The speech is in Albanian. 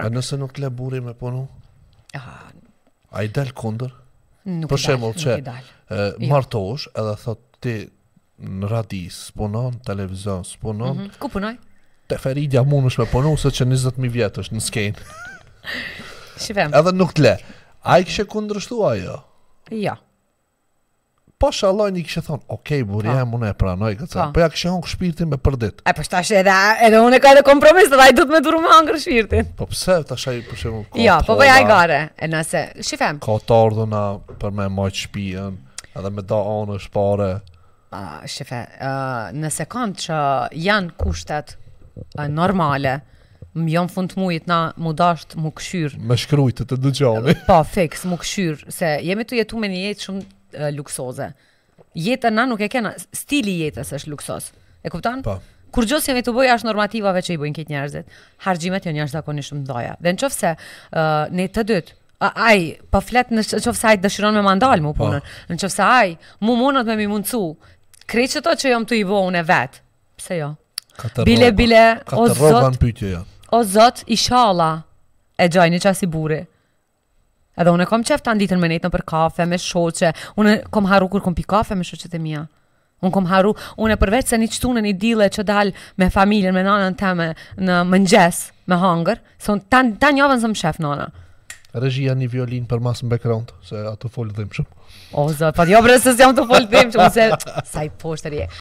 A nëse nuk le buri me punu? Aha. A i del kunder? Nuk për shemull që jo. martosh edhe thot ti në radi s'punon, televizion s'punon. Mm -hmm. Ku punoj? Te feridja mund është me punu, se që 20.000 vjetë është në skejnë. Shivem. edhe nuk të le. A i kështë kundrështu ajo? Ja. Jo. Po Allah një kështë thonë, okej, okay, buri, po. jam, unë e pranoj, këtë, po, po ja kështë hongë shpirtin me përdit. E për shtashe edhe, edhe unë e ka edhe kompromis, dhe da i të me duru me hongë shpirtin. Po pëse, të shaj për shumë, ka jo, po bëja i gare, e nëse, shifem. Ka të ardhuna për me majtë shpijen, edhe me da anë është pare. Uh, shife, uh, nëse që janë kushtet uh, normale, më jam fund të mujit na mudasht dasht këshyr. Me shkrujtë të dëgjoni. Po, fix, këshyr, se jemi të jetu me një jetë shumë luksoze. Jeta na nuk e kena, stili i jetës është luksos. E kupton? Po. Kur gjosi me të boj është normativave që i bëjnë këtë njerëzit. Harxhimet janë njerëz zakonisht shumë ndaja. Dhe nëse uh, ne të dytë A, aj, pa po flet në që fësa aj të dëshiron me mandal mu po. punën, pa. në që aj, mu monët me mi mundcu, krej që to që jam të i bo unë e vetë, pëse jo? bile, bile, o zot, jo. o zot, i shala, e gjojni që Edhe unë e kom qef të anditën me nejtën për kafe, me shoqe. Unë e kom haru kur kom pi kafe me shoqet e mia. Unë kom haru, unë e përveç se një qëtune një dile që dalë me familjen, me nanën teme në mëngjes, me hangër, se unë ta, ta njavën zëmë nana. Regia një violin për masën background, se ato folë dhimë shumë. O, zë, pa jo, bre, se jam të folë dhimë shumë, se sa i poshtër je.